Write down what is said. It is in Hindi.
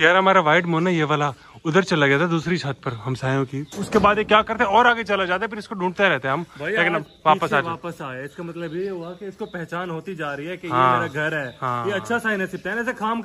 यार हमारा वाइट है ये वाला उधर चला गया था दूसरी छत पर हम हमसायों की उसके बाद ये क्या करते हैं और आगे चला जाते हैं फिर इसको ढूंढते रहते हैं हम लेकिन वापस आ वापस आए इसका मतलब ये हुआ कि इसको पहचान होती जा रही है कि हाँ, ये मेरा घर है हाँ, ये अच्छा साइन है सिर्फ ऐसे खाम